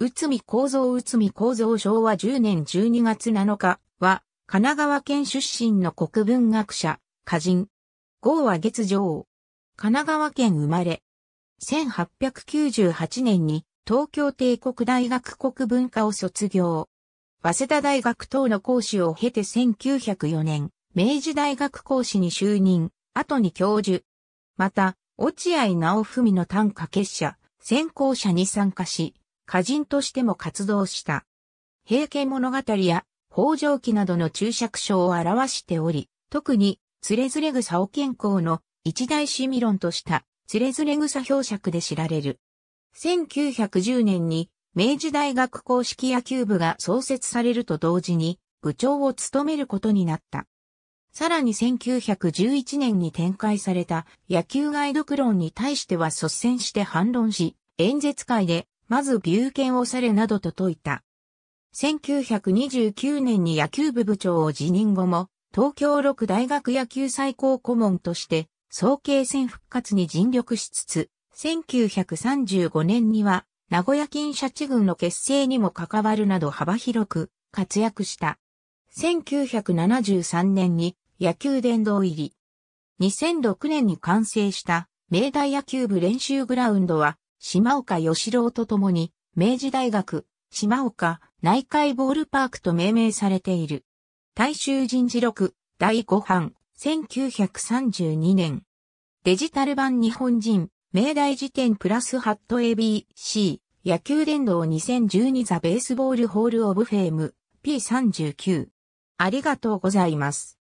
内海構造内海構造昭和10年12月7日は、神奈川県出身の国文学者、歌人。号は月上。神奈川県生まれ。1898年に東京帝国大学国文科を卒業。早稲田大学等の講師を経て1904年、明治大学講師に就任、後に教授。また、落合直文の短歌結社、先行者に参加し、歌人としても活動した。平家物語や北条記などの注釈書を表しており、特に、つれずれ草を健康の一大市民論とした、つれずれ草表尺で知られる。1910年に、明治大学公式野球部が創設されると同時に、部長を務めることになった。さらに1911年に展開された野球ガイドに対しては率先して反論し、演説会でまずビューケンをされなどと説いた。1929年に野球部部長を辞任後も、東京六大学野球最高顧問として、総計戦復活に尽力しつつ、1935年には、名古屋金シャチ軍の結成にも関わるなど幅広く活躍した。1973年に野球殿堂入り。2006年に完成した明大野球部練習グラウンドは島岡義郎と共に、明治大学、島岡内海ボールパークと命名されている。大衆人事録第5版1932年。デジタル版日本人、明大辞典プラスハット ABC、野球殿堂2012ザベースボールホールオブフェーム P39。ありがとうございます。